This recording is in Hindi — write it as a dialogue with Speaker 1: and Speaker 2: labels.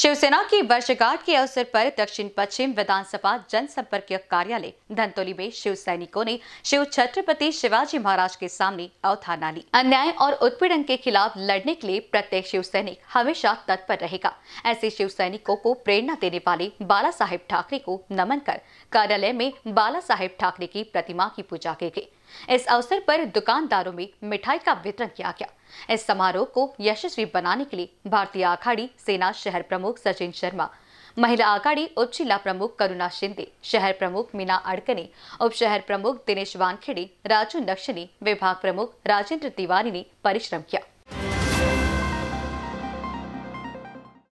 Speaker 1: शिवसेना की वर्षगांठ के अवसर पर दक्षिण पश्चिम विधानसभा जनसंपर्क कार्यालय धनतोली में शिव सैनिकों ने शिव छत्रपति शिवाजी महाराज के सामने अवधारणा ली अन्याय और उत्पीड़न के खिलाफ लड़ने के लिए प्रत्येक शिव सैनिक हमेशा तत्पर रहेगा ऐसे शिव सैनिकों को प्रेरणा देने वाले बाला साहेब ठाकरे को नमन कर कार्यालय में बाला साहेब ठाकरे की प्रतिमा की पूजा की गई इस अवसर पर दुकानदारों में मिठाई का वितरण किया गया इस समारोह को यशस्वी बनाने के लिए भारतीय आखाड़ी सेना शहर प्रमुख प्रमुख सचिन शर्मा महिला आघाडी उप जिला प्रमुख करुणा शिंदे शहर प्रमुख मीना अडकणे उपशहर प्रमुख दिनेश वानखेडे राजू नक्शनी विभाग प्रमुख राजेंद्र तिवारी ने परिश्रम किया